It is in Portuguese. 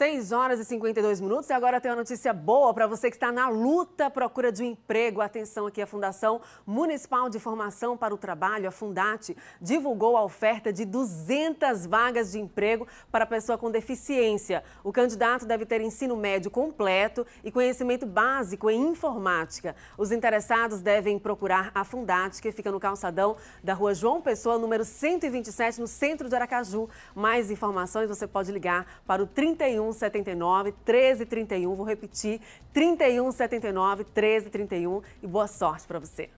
6 horas e 52 minutos e agora tem uma notícia boa para você que está na luta à procura de um emprego. Atenção aqui, a Fundação Municipal de Formação para o Trabalho, a Fundate, divulgou a oferta de 200 vagas de emprego para pessoa com deficiência. O candidato deve ter ensino médio completo e conhecimento básico em informática. Os interessados devem procurar a Fundate, que fica no calçadão da rua João Pessoa, número 127, no centro de Aracaju. Mais informações você pode ligar para o 31 3179 1331. Vou repetir: 3179 1331. E boa sorte para você.